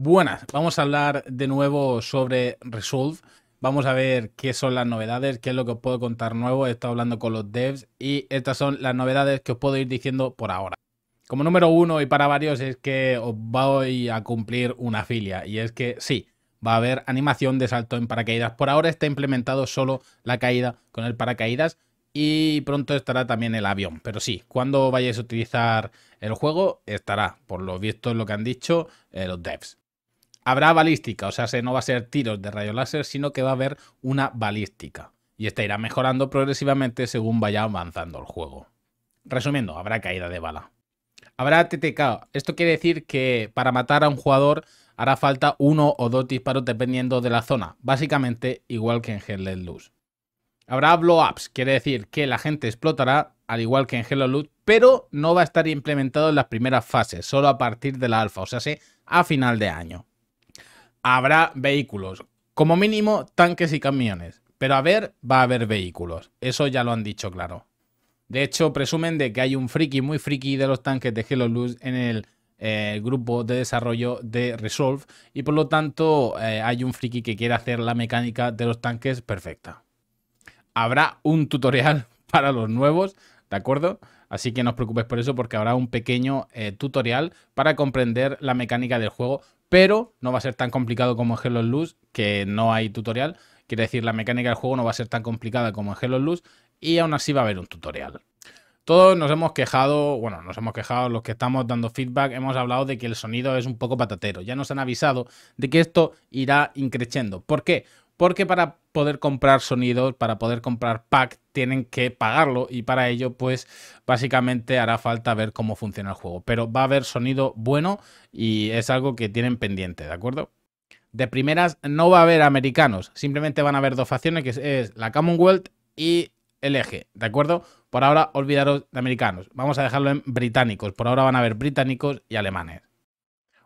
Buenas, vamos a hablar de nuevo sobre Resolve. Vamos a ver qué son las novedades, qué es lo que os puedo contar nuevo. He estado hablando con los devs y estas son las novedades que os puedo ir diciendo por ahora. Como número uno y para varios es que os voy a cumplir una filia y es que sí, va a haber animación de salto en paracaídas. Por ahora está implementado solo la caída con el paracaídas y pronto estará también el avión. Pero sí, cuando vayáis a utilizar el juego estará, por lo visto lo que han dicho eh, los devs habrá balística, o sea, no va a ser tiros de rayo láser, sino que va a haber una balística. Y esta irá mejorando progresivamente según vaya avanzando el juego. Resumiendo, habrá caída de bala. Habrá TTK. Esto quiere decir que para matar a un jugador hará falta uno o dos disparos dependiendo de la zona, básicamente igual que en Hell Luz. Habrá blow-ups, quiere decir que la gente explotará, al igual que en Hello Loot, pero no va a estar implementado en las primeras fases, solo a partir de la alfa, o sea, a final de año habrá vehículos, como mínimo tanques y camiones, pero a ver, va a haber vehículos, eso ya lo han dicho claro. De hecho, presumen de que hay un friki muy friki de los tanques de Halo: Luz en eh, el grupo de desarrollo de Resolve y por lo tanto eh, hay un friki que quiere hacer la mecánica de los tanques perfecta. Habrá un tutorial para los nuevos, ¿de acuerdo? Así que no os preocupéis por eso porque habrá un pequeño eh, tutorial para comprender la mecánica del juego pero no va a ser tan complicado como en Hello Luz, que no hay tutorial. Quiere decir, la mecánica del juego no va a ser tan complicada como en Hello Luz y aún así va a haber un tutorial. Todos nos hemos quejado, bueno, nos hemos quejado los que estamos dando feedback, hemos hablado de que el sonido es un poco patatero. Ya nos han avisado de que esto irá increciendo. ¿Por qué? porque para poder comprar sonidos, para poder comprar pack, tienen que pagarlo y para ello pues básicamente hará falta ver cómo funciona el juego. Pero va a haber sonido bueno y es algo que tienen pendiente, ¿de acuerdo? De primeras no va a haber americanos, simplemente van a haber dos facciones que es la Commonwealth y el eje, ¿de acuerdo? Por ahora olvidaros de americanos, vamos a dejarlo en británicos, por ahora van a haber británicos y alemanes.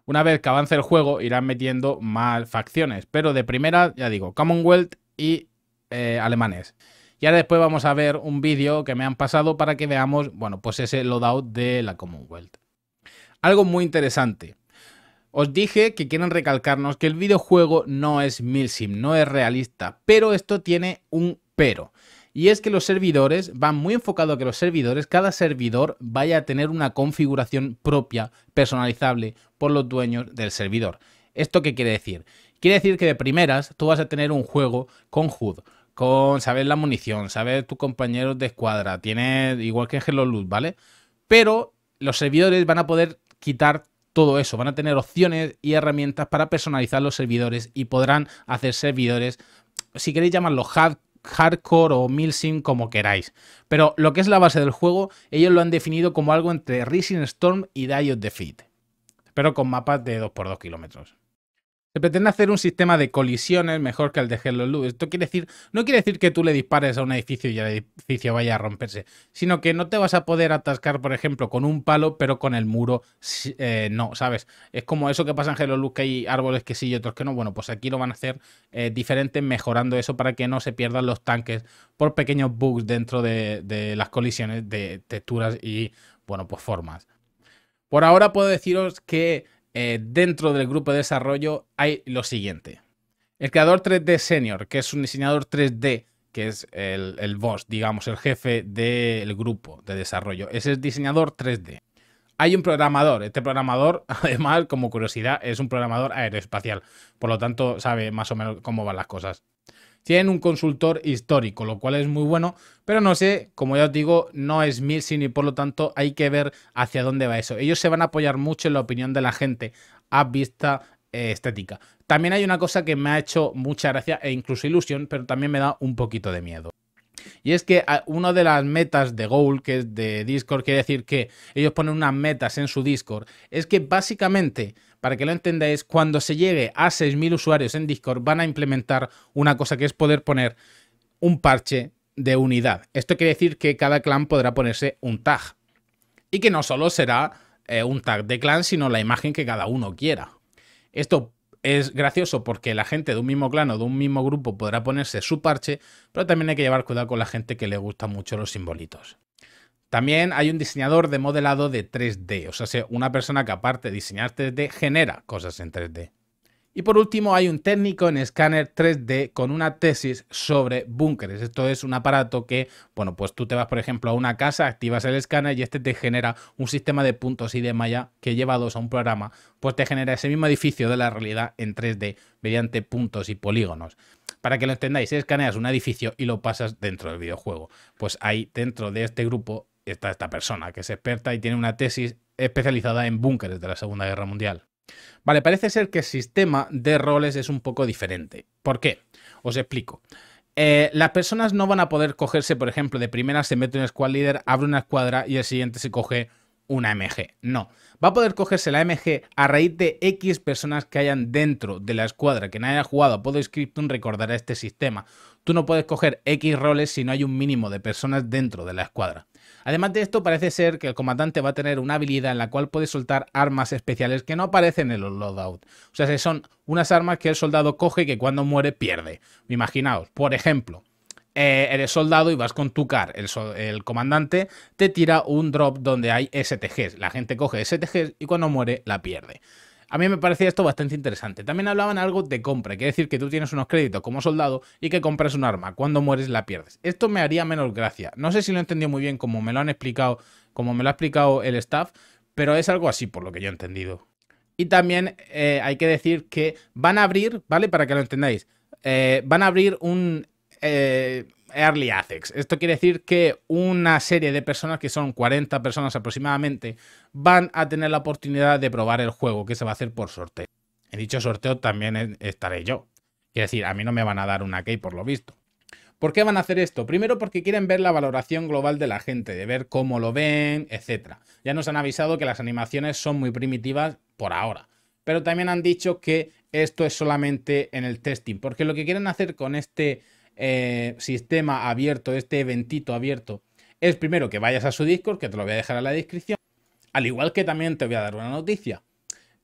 Una vez que avance el juego, irán metiendo más facciones, pero de primera, ya digo, Commonwealth y eh, alemanes. Y ahora después vamos a ver un vídeo que me han pasado para que veamos, bueno, pues ese loadout de la Commonwealth. Algo muy interesante. Os dije que quieren recalcarnos que el videojuego no es Milsim, no es realista, pero esto tiene un pero. Y es que los servidores van muy enfocado a que los servidores, cada servidor vaya a tener una configuración propia, personalizable por los dueños del servidor. ¿Esto qué quiere decir? Quiere decir que de primeras tú vas a tener un juego con HUD, con saber la munición, saber tus compañeros de escuadra, tiene igual que en Hello Loot, ¿vale? Pero los servidores van a poder quitar todo eso, van a tener opciones y herramientas para personalizar los servidores y podrán hacer servidores, si queréis llamarlo hub hardcore o milsim, como queráis. Pero lo que es la base del juego, ellos lo han definido como algo entre Rising Storm y Die of Defeat, pero con mapas de 2x2 kilómetros. Se pretende hacer un sistema de colisiones mejor que el de Hello Esto quiere decir, no quiere decir que tú le dispares a un edificio y el edificio vaya a romperse, sino que no te vas a poder atascar, por ejemplo, con un palo, pero con el muro eh, no, ¿sabes? Es como eso que pasa en Hello que hay árboles que sí y otros que no. Bueno, pues aquí lo van a hacer eh, diferente, mejorando eso para que no se pierdan los tanques por pequeños bugs dentro de, de las colisiones de texturas y, bueno, pues formas. Por ahora puedo deciros que eh, dentro del grupo de desarrollo hay lo siguiente. El creador 3D senior, que es un diseñador 3D, que es el, boss, digamos, el jefe del grupo de desarrollo. es el diseñador 3D. Hay un programador. Este programador, además, como curiosidad, es un programador aeroespacial. Por lo tanto, sabe más o menos cómo van las cosas tienen un consultor histórico, lo cual es muy bueno, pero no sé, como ya os digo, no es Milsim y por lo tanto hay que ver hacia dónde va eso. Ellos se van a apoyar mucho en la opinión de la gente a vista eh, estética. También hay una cosa que me ha hecho mucha gracia e incluso ilusión, pero también me da un poquito de miedo. Y es que ah, una de las metas de Goal, que es de Discord, quiere decir que ellos ponen unas metas en su Discord, es que básicamente para que lo entendáis, cuando se llegue a 6.000 usuarios en Discord van a implementar una cosa que es poder poner un parche de unidad. Esto quiere decir que cada clan podrá ponerse un tag. Y que no solo será eh, un tag de clan, sino la imagen que cada uno quiera. Esto es gracioso porque la gente de un mismo clan o de un mismo grupo podrá ponerse su parche, pero también hay que llevar cuidado con la gente que le gustan mucho los simbolitos. También hay un diseñador de modelado de 3D, o sea, una persona que aparte de diseñar 3D genera cosas en 3D. Y por último hay un técnico en escáner 3D con una tesis sobre búnkeres. Esto es un aparato que, bueno, pues tú te vas por ejemplo a una casa, activas el escáner y este te genera un sistema de puntos y de malla que llevados a un programa, pues te genera ese mismo edificio de la realidad en 3D mediante puntos y polígonos. Para que lo entendáis, escaneas un edificio y lo pasas dentro del videojuego. Pues ahí dentro de este grupo está esta persona que es experta y tiene una tesis especializada en búnkeres de la Segunda Guerra Mundial. Vale, parece ser que el sistema de roles es un poco diferente. ¿Por qué? Os explico. Eh, las personas no van a poder cogerse, por ejemplo, de primera se mete un squad leader, abre una escuadra y el siguiente se coge una MG. No, va a poder cogerse la MG a raíz de X personas que hayan dentro de la escuadra. que no haya jugado a Scripton, recordará este sistema. Tú no puedes coger X roles si no hay un mínimo de personas dentro de la escuadra. Además de esto, parece ser que el comandante va a tener una habilidad en la cual puede soltar armas especiales que no aparecen en los loadout. O sea, son unas armas que el soldado coge que cuando muere pierde. Imaginaos, por ejemplo, eh, eres soldado y vas con tu car. El, el, comandante te tira un drop donde hay STGs. La gente coge STGs y cuando muere la pierde. A mí me parecía esto bastante interesante. También hablaban algo de compra, quiere decir que tú tienes unos créditos como soldado y que compras un arma. Cuando mueres la pierdes. Esto me haría menos gracia. No sé si lo he entendido muy bien como me lo han explicado, como me lo ha explicado el staff, pero es algo así por lo que yo he entendido. Y también eh, hay que decir que van a abrir, ¿vale? Para que lo entendáis, eh, van a abrir un... Eh, Early Access. Esto quiere decir que una serie de personas, que son 40 personas aproximadamente, van a tener la oportunidad de probar el juego, que se va a hacer por sorteo. En dicho sorteo también estaré yo. Quiere decir, a mí no me van a dar una key por lo visto. ¿Por qué van a hacer esto? Primero porque quieren ver la valoración global de la gente, de ver cómo lo ven, etc. Ya nos han avisado que las animaciones son muy primitivas por ahora. Pero también han dicho que esto es solamente en el testing, porque lo que quieren hacer con este eh, sistema abierto, este eventito abierto, es primero que vayas a su Discord, que te lo voy a dejar en la descripción. Al igual que también te voy a dar una noticia.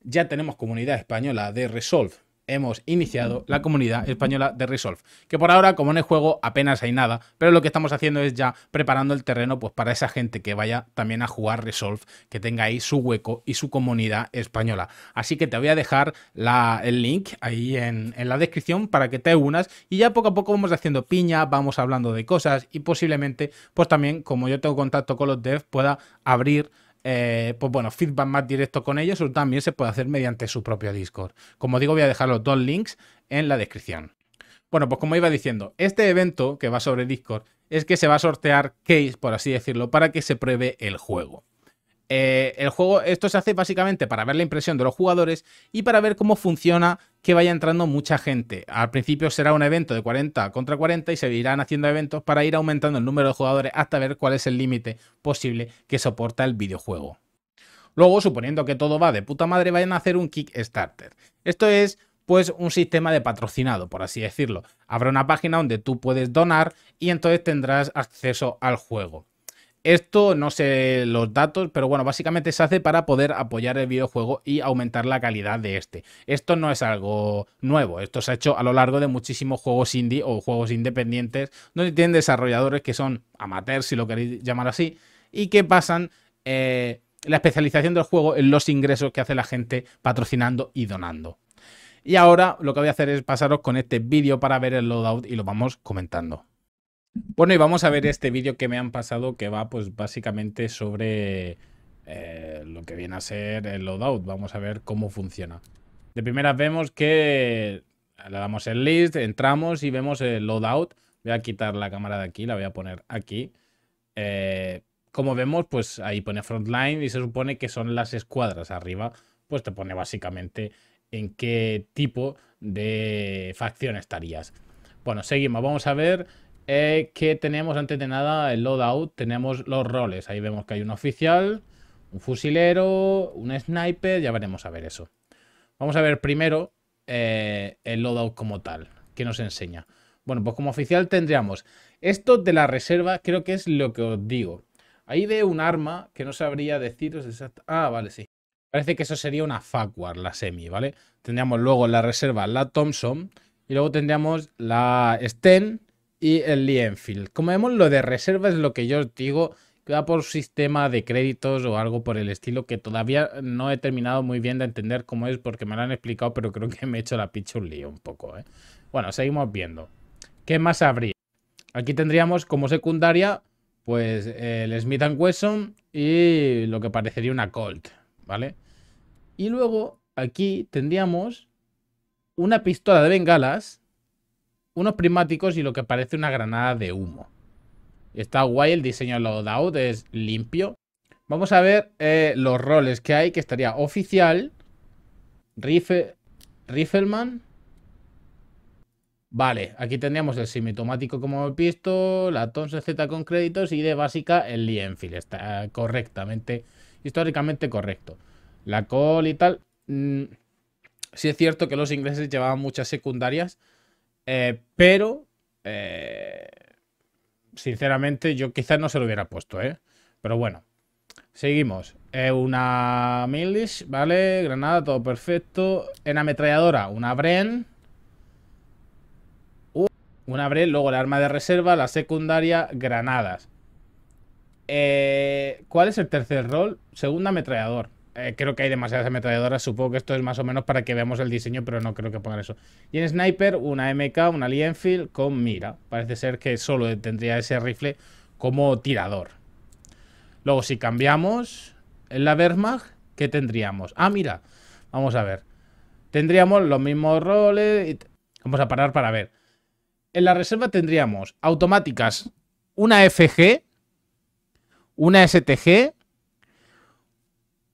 Ya tenemos comunidad española de Resolve hemos iniciado la comunidad española de Resolve. Que por ahora, como en el juego, apenas hay nada, pero lo que estamos haciendo es ya preparando el terreno pues, para esa gente que vaya también a jugar Resolve, que tenga ahí su hueco y su comunidad española. Así que te voy a dejar el link ahí en, en la descripción para que te unas y ya poco a poco vamos haciendo piña, vamos hablando de cosas y posiblemente, pues también, como yo tengo contacto con los devs, pueda abrir eh, pues bueno, feedback más directo con ellos o también se puede hacer mediante su propio Discord. Como digo, voy a dejar los dos links en la descripción. Bueno, pues como iba diciendo, este evento que va sobre Discord es que se va a sortear case, por así decirlo, para que se pruebe el juego. Eh, el juego, esto se hace básicamente para ver la impresión de los jugadores y para ver cómo funciona que vaya entrando mucha gente. Al principio será un evento de 40 contra 40 y se irán haciendo eventos para ir aumentando el número de jugadores hasta ver cuál es el límite posible que soporta el videojuego. Luego, suponiendo que todo va de puta madre, vayan a hacer un Kickstarter. Esto es pues un sistema de patrocinado, por así decirlo. Habrá una página donde tú puedes donar y entonces tendrás acceso al juego. Esto no sé los datos, pero bueno, básicamente se hace para poder apoyar el videojuego y aumentar la calidad de este. Esto no es algo nuevo, esto se ha hecho a lo largo de muchísimos juegos indie o juegos independientes donde tienen desarrolladores que son amateurs, si lo queréis llamar así, y que pasan eh, la especialización del juego en los ingresos que hace la gente patrocinando y donando. Y ahora lo que voy a hacer es pasaros con este vídeo para ver el loadout y lo vamos comentando. Bueno, y vamos a ver este vídeo que me han pasado que va pues básicamente sobre eh, lo que viene a ser el loadout. Vamos a ver cómo funciona. De primera vemos que le damos el list, entramos y vemos el loadout. Voy a quitar la cámara de aquí, la voy a poner aquí. Eh, como vemos, pues ahí pone frontline y se supone que son las escuadras arriba. Pues te pone básicamente en qué tipo de facción estarías. Bueno, seguimos. Vamos a ver eh, que tenemos antes de nada? El loadout. Tenemos los roles. Ahí vemos que hay un oficial, un fusilero, un sniper. Ya veremos a ver eso. Vamos a ver primero eh, el loadout como tal. que nos enseña? Bueno, pues como oficial tendríamos esto de la reserva. Creo que es lo que os digo. Ahí veo un arma que no sabría deciros exactamente. Ah, vale, sí. Parece que eso sería una Fakwar, la semi, ¿vale? Tendríamos luego la reserva la Thompson y luego tendríamos la Sten y el Lee Enfield. Como vemos, lo de reserva es lo que yo os digo, que va por sistema de créditos o algo por el estilo, que todavía no he terminado muy bien de entender cómo es, porque me lo han explicado, pero creo que me he hecho la picha un lío un poco. ¿eh? Bueno, seguimos viendo. ¿Qué más habría? Aquí tendríamos como secundaria, pues el Smith Wesson y lo que parecería una Colt, ¿vale? Y luego aquí tendríamos una pistola de bengalas unos prismáticos y lo que parece una granada de humo. Está guay el diseño los loadout, es limpio. Vamos a ver eh, los roles que hay, que estaría oficial, rifle, rifleman. Vale, aquí tendríamos el semitomático como pisto, visto, la Thompson Z con créditos y de básica el Lee Está eh, correctamente, históricamente correcto. La col y tal. Mm, sí es cierto que los ingleses llevaban muchas secundarias, eh, pero, eh, sinceramente, yo quizás no se lo hubiera puesto, ¿eh? Pero bueno, seguimos. una Milish, ¿vale? Granada, todo perfecto. En ametralladora, una Bren. Uh, una Bren, luego el arma de reserva, la secundaria, granadas. ¿Cuál es el tercer rol? Segunda ametrallador. Eh, creo que hay demasiadas ametralladoras. Supongo que esto es más o menos para que veamos el diseño, pero no creo que pongan eso. Y en Sniper, una MK, una Lienfield con mira. Parece ser que solo tendría ese rifle como tirador. Luego, si cambiamos en la Wehrmacht, ¿qué tendríamos? Ah, mira, vamos a ver. Tendríamos los mismos roles. Vamos a parar para ver. En la reserva tendríamos automáticas, una FG, una STG,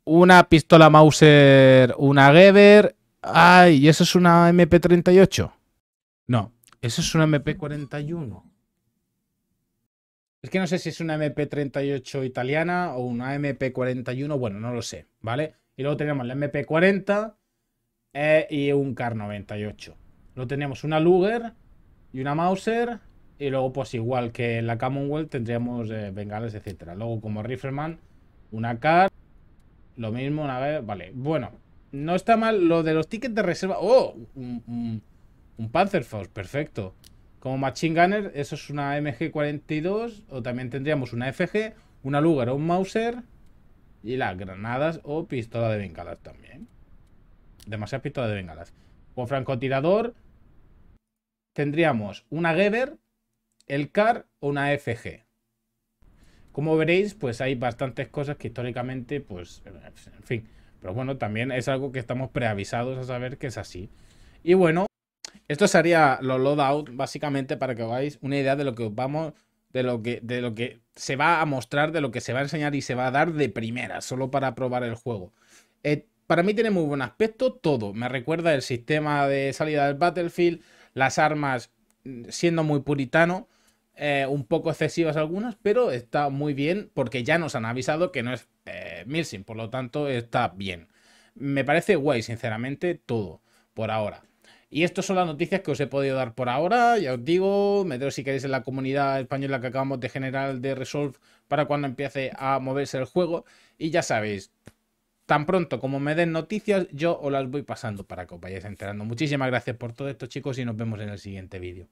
una pistola Mauser, una Geber. Ay, ¿y eso es una MP38? No, eso es una MP41. Es que no sé si es una MP38 italiana o una MP41, bueno, no lo sé, ¿vale? Y luego tenemos la MP40 eh, y un CAR98. Luego tenemos una Luger y una Mauser. Y luego, pues igual que en la Commonwealth, tendríamos eh, bengales, etc. Luego, como Rifleman, una CAR lo mismo una vez. Vale. Bueno, no está mal lo de los tickets de reserva. ¡Oh! Un, panzer Panzerfaust, perfecto. Como Machine Gunner, eso es una MG42. O también tendríamos una FG, una Luger o un Mauser. Y las granadas o pistola de bengalas también. Demasiadas pistolas de bengalas. O francotirador tendríamos una Geber, el CAR o una FG. Como veréis, pues hay bastantes cosas que históricamente, pues, en fin. Pero bueno, también es algo que estamos preavisados a saber que es así. Y bueno, esto sería los loadout, básicamente, para que os hagáis una idea de lo que vamos, de lo que, de lo que se va a mostrar, de lo que se va a enseñar y se va a dar de primera, solo para probar el juego. Eh, para mí tiene muy buen aspecto todo. Me recuerda el sistema de salida del Battlefield, las armas mm, siendo muy puritano eh, un poco excesivas algunas, pero está muy bien porque ya nos han avisado que no es eh, por lo tanto está bien. Me parece guay, sinceramente, todo por ahora. Y estas son las noticias que os he podido dar por ahora. Ya os digo, meteros si queréis en la comunidad española que acabamos de generar de Resolve para cuando empiece a moverse el juego. Y ya sabéis, tan pronto como me den noticias, yo os las voy pasando para que os vayáis enterando. Muchísimas gracias por todo esto, chicos, y nos vemos en el siguiente vídeo.